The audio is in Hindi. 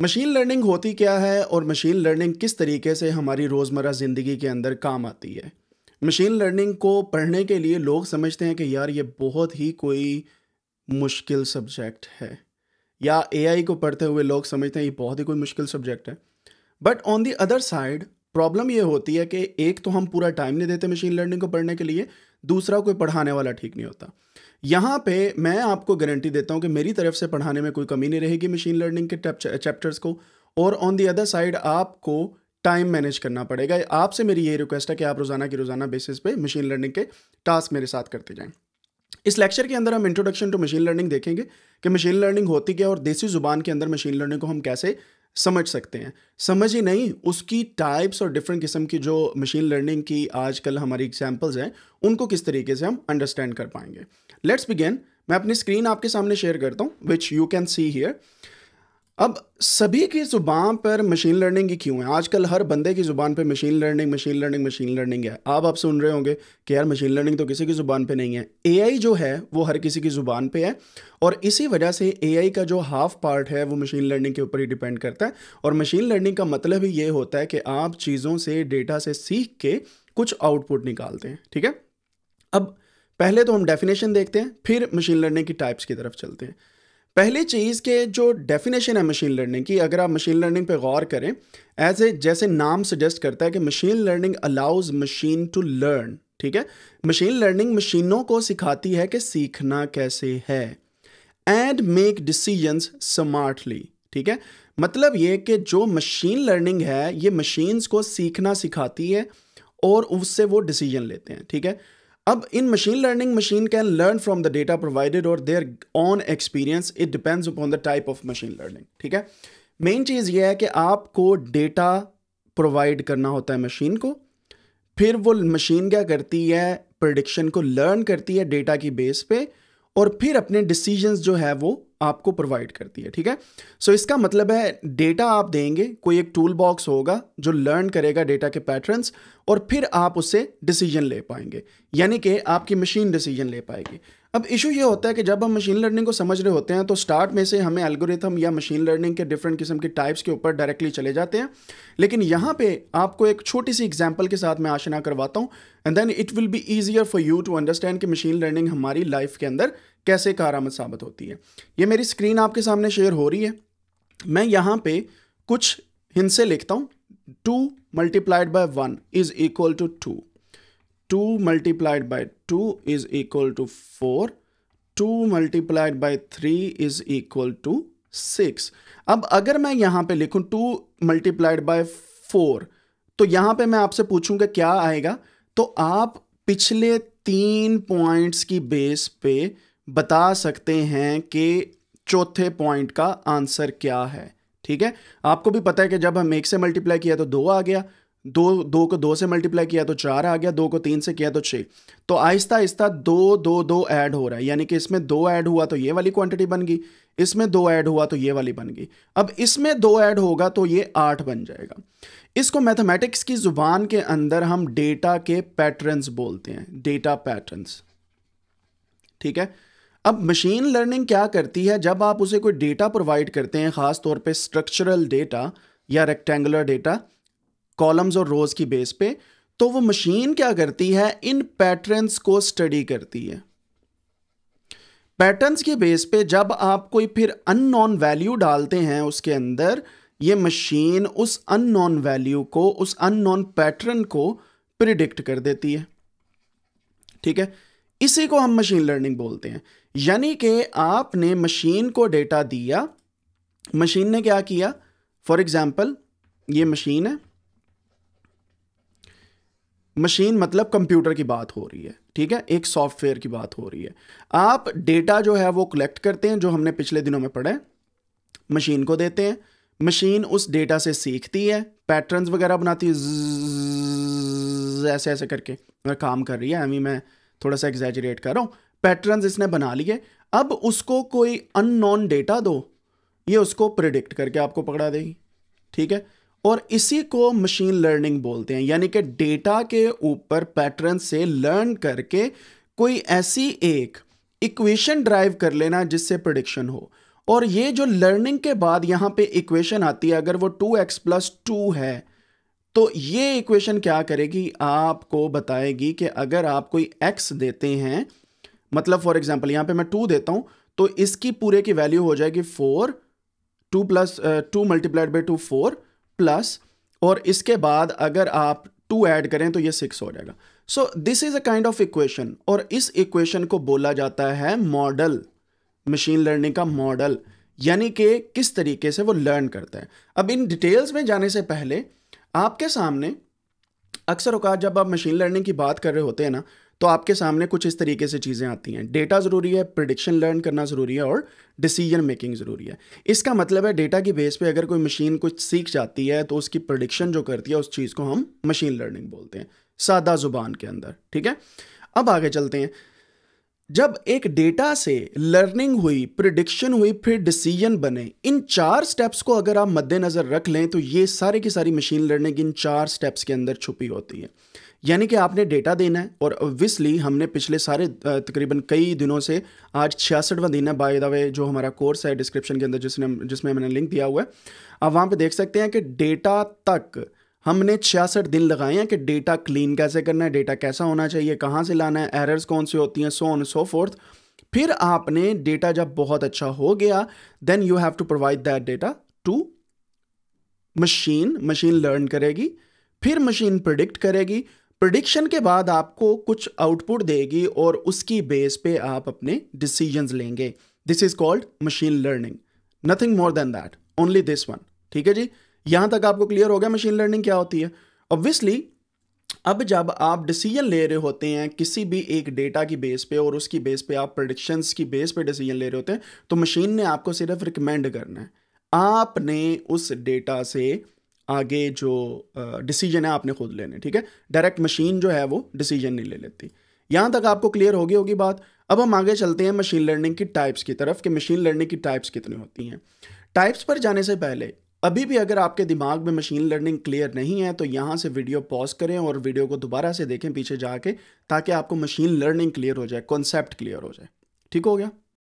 मशीन लर्निंग होती क्या है और मशीन लर्निंग किस तरीके से हमारी रोज़मर्रा ज़िंदगी के अंदर काम आती है मशीन लर्निंग को पढ़ने के लिए लोग समझते हैं कि यार ये बहुत ही कोई मुश्किल सब्जेक्ट है या एआई को पढ़ते हुए लोग समझते हैं ये बहुत ही कोई मुश्किल सब्जेक्ट है but on the other side problem ये होती है कि एक तो हम पूरा टाइम नहीं देते मशीन लर्निंग को पढ़ने के लिए दूसरा कोई पढ़ाने वाला ठीक नहीं होता यहाँ पे मैं आपको गारंटी देता हूँ कि मेरी तरफ से पढ़ाने में कोई कमी नहीं रहेगी मशीन लर्निंग के चैप्टर्स को और ऑन दी अदर साइड आपको टाइम मैनेज करना पड़ेगा आपसे मेरी ये रिक्वेस्ट है कि आप रोज़ाना की रोज़ाना बेसिस पे मशीन लर्निंग के टास्क मेरे साथ करते जाएं इस लेक्चर के अंदर हम इंट्रोडक्शन टू मशीन लर्निंग देखेंगे कि मशीन लर्निंग होती क्या और देसी ज़ुबान के अंदर मशीन लर्निंग को हम कैसे समझ सकते हैं समझ ही नहीं उसकी टाइप्स और डिफरेंट किस्म की जो मशीन लर्निंग की आजकल हमारी एग्जाम्पल्स हैं उनको किस तरीके से हम अंडरस्टैंड कर पाएंगे लेट्स बिगेन मैं अपनी स्क्रीन आपके सामने शेयर करता हूँ which you can see here अब सभी की ज़ुबान पर मशीन लर्निंग ही क्यों है आजकल हर बंदे की ज़ुबान पर machine learning machine learning machine learning है आप आप सुन रहे होंगे कि यार मशीन लर्निंग तो किसी की ज़ुबान पर नहीं है आई जो है वो हर किसी की ज़ुबान पर है और इसी वजह से आई का जो हाफ पार्ट है वो मशीन लर्निंग के ऊपर ही डिपेंड करता है और मशीन लर्निंग का मतलब ही ये होता है कि आप चीज़ों से डेटा से सीख के कुछ आउटपुट निकालते हैं ठीक है अब पहले तो हम डेफिनेशन देखते हैं फिर मशीन लर्निंग की टाइप्स की तरफ चलते हैं पहली चीज़ के जो डेफिनेशन है मशीन लर्निंग की अगर आप मशीन लर्निंग पे गौर करें एज ए जैसे नाम सजेस्ट करता है कि machine learning allows machine to learn ठीक है मशीन लर्निंग मशीनों को सिखाती है कि सीखना कैसे है एंड मेक डिसीजंस स्मार्टली ठीक है मतलब ये कि जो मशीन लर्निंग है ये मशीन्स को सीखना सिखाती है और उससे वो डिसीजन लेते हैं ठीक है अब in machine learning machine can learn from the data provided और their own experience it depends upon the type of machine learning ठीक है मेन चीज ये है कि आपको डेटा प्रोवाइड करना होता है मशीन को फिर वो मशीन क्या करती है प्रडिक्शन को लर्न करती है डेटा की बेस पे और फिर अपने डिसीजंस जो है वो आपको प्रोवाइड करती है ठीक है सो so, इसका मतलब है डेटा आप देंगे कोई एक टूल बॉक्स होगा जो लर्न करेगा डेटा के पैटर्न्स और फिर आप उससे डिसीजन ले पाएंगे यानी कि आपकी मशीन डिसीजन ले पाएगी अब इशू ये होता है कि जब हम मशीन लर्निंग को समझ रहे होते हैं तो स्टार्ट में से हमें एल्गोरिथम या मशीन लर्निंग के डिफरेंट किस्म के टाइप्स के ऊपर डायरेक्टली चले जाते हैं लेकिन यहाँ पे आपको एक छोटी सी एग्जांपल के साथ मैं आशना करवाता हूँ and then it will be easier for you to understand कि मशीन लर्निंग हमारी लाइफ के अंदर कैसे कारामद साबित होती है ये मेरी स्क्रीन आपके सामने शेयर हो रही है मैं यहाँ पे कुछ हिंसे लिखता हूँ two multiplied by one is equal to two two multiplied by two is equal to four two multiplied by three is equal to six अब अगर मैं यहाँ पे लिखूँ टू मल्टीप्लाइड बाय फोर तो यहाँ पे मैं आपसे पूछूंगा क्या आएगा तो आप पिछले तीन पॉइंट्स की बेस पे बता सकते हैं कि चौथे पॉइंट का आंसर क्या है ठीक है आपको भी पता है कि जब हम एक से मल्टीप्लाई किया तो दो आ गया दो दो को दो से मल्टीप्लाई किया तो चार आ गया दो को तीन से किया तो छः तो आहिस्ता आहिस्ता दो दो दो ऐड हो रहा है यानी कि इसमें दो ऐड हुआ तो ये वाली क्वांटिटी बन गई इसमें दो ऐड हुआ तो ये वाली बन गई अब इसमें दो ऐड होगा तो ये आठ बन जाएगा इसको मैथमेटिक्स की जुबान के अंदर हम डेटा के पैटर्न्स बोलते हैं डेटा पैटर्न्स ठीक है अब मशीन लर्निंग क्या करती है जब आप उसे कोई डेटा प्रोवाइड करते हैं ख़ास तौर पे स्ट्रक्चरल डेटा या रेक्टेंगुलर डेटा कॉलम्स और रोज़ की बेस पे तो वो मशीन क्या करती है इन पैटर्न्स को स्टडी करती है पैटर्न्स के बेस पे जब आप कोई फिर अननोन वैल्यू डालते हैं उसके अंदर ये मशीन उस अननोन वैल्यू को उस अननोन पैटर्न को प्रिडिक्ट कर देती है ठीक है इसी को हम मशीन लर्निंग बोलते हैं यानी कि आपने मशीन को डेटा दिया मशीन ने क्या किया फॉर एग्ज़ाम्पल ये मशीन है मशीन मतलब कंप्यूटर की बात हो रही है ठीक है एक सॉफ्टवेयर की बात हो रही है आप डेटा जो है वो कलेक्ट करते हैं जो हमने पिछले दिनों में पढ़े मशीन को देते हैं मशीन उस डेटा से सीखती है पैटर्न्स वगैरह बनाती है ऐसे ऐसे करके काम कर रही है अभी मैं थोड़ा सा एग्जैजरेट कर रहा हूँ पैटर्न्स इसने बना लिए अब उसको कोई अननोन डेटा दो ये उसको प्रिडिक्ट करके आपको पकड़ा देगी ठीक है और इसी को मशीन लर्निंग बोलते हैं यानी कि डेटा के ऊपर पैटर्न से लर्न करके कोई ऐसी एक इक्वेशन ड्राइव कर लेना जिससे प्रोडिक्शन हो और ये जो लर्निंग के बाद यहाँ पे इक्वेशन आती है अगर वो टू एक्स प्लस टू है तो ये इक्वेशन क्या करेगी आपको बताएगी कि अगर आप कोई एक्स देते हैं मतलब फॉर एग्जाम्पल यहाँ पे मैं टू देता हूँ तो इसकी पूरे की वैल्यू हो जाएगी four two plus two multiplied by two four plus और इसके बाद अगर आप टू ऐड करें तो ये सिक्स हो जाएगा so this is a kind of equation और इस इक्वेशन को बोला जाता है मॉडल मशीन लर्निंग का मॉडल यानी कि किस तरीके से वो लर्न करता है अब इन डिटेल्स में जाने से पहले आपके सामने अक्सर अवकात जब आप मशीन लर्निंग की बात कर रहे होते हैं ना तो आपके सामने कुछ इस तरीके से चीज़ें आती हैं डेटा ज़रूरी है प्रडिक्शन लर्न करना ज़रूरी है और डिसीजन मेकिंग ज़रूरी है इसका मतलब है डेटा की बेस पे अगर कोई मशीन कुछ सीख जाती है तो उसकी प्रडिक्शन जो करती है उस चीज़ को हम मशीन लर्निंग बोलते हैं सादा ज़ुबान के अंदर ठीक है अब आगे चलते हैं जब एक डेटा से लर्निंग हुई प्रिडिक्शन हुई फिर डिसीजन बने इन चार स्टेप्स को अगर आप मद्देनज़र रख लें तो ये सारे की सारी मशीन लर्निंग इन चार स्टेप्स के अंदर छुपी होती है यानी कि आपने डेटा देना है और ऑब्वियसली हमने पिछले सारे तकरीबन कई दिनों से आज छियासठवा दिन है बाय द वे जो हमारा कोर्स है डिस्क्रिप्शन के अंदर जिसने जिसमें मैंने लिंक दिया हुआ है आप वहाँ पर देख सकते हैं कि डेटा तक हमने छियासठ दिन लगाए हैं कि डेटा क्लीन कैसे करना है डेटा कैसा होना चाहिए कहाँ से लाना है एरर्स कौन सी होती हैं सो ऑन सो फोर्थ फिर आपने डेटा जब बहुत अच्छा हो गया then you have to provide that data to machine machine learn करेगी फिर मशीन प्रडिक्ट करेगी प्रडिक्शन के बाद आपको कुछ आउटपुट देगी और उसकी बेस पे आप अपने डिसीजंस लेंगे this is called machine learning nothing more than that only this one ठीक है जी यहाँ तक आपको क्लियर हो गया मशीन लर्निंग क्या होती है ऑब्वियसली अब जब आप डिसीजन ले रहे होते हैं किसी भी एक डेटा की बेस पे और उसकी बेस पे आप प्रडिक्शंस की बेस पे डिसीजन ले रहे होते हैं तो मशीन ने आपको सिर्फ रिकमेंड करना है आपने उस डेटा से आगे जो डिसीजन है आपने खुद लेने ठीक है डायरेक्ट मशीन जो है वो डिसीजन नहीं ले लेती यहाँ तक आपको क्लियर होगी होगी बात अब हम आगे चलते हैं मशीन लर्निंग की टाइप्स की तरफ कि मशीन लर्निंग की टाइप्स कितनी होती हैं टाइप्स पर जाने से पहले अभी भी अगर आपके दिमाग में मशीन लर्निंग क्लियर नहीं है तो यहाँ से वीडियो पॉज करें और वीडियो को दोबारा से देखें पीछे जाके ताकि आपको मशीन लर्निंग क्लियर हो जाए कॉन्सेप्ट क्लियर हो जाए ठीक हो गया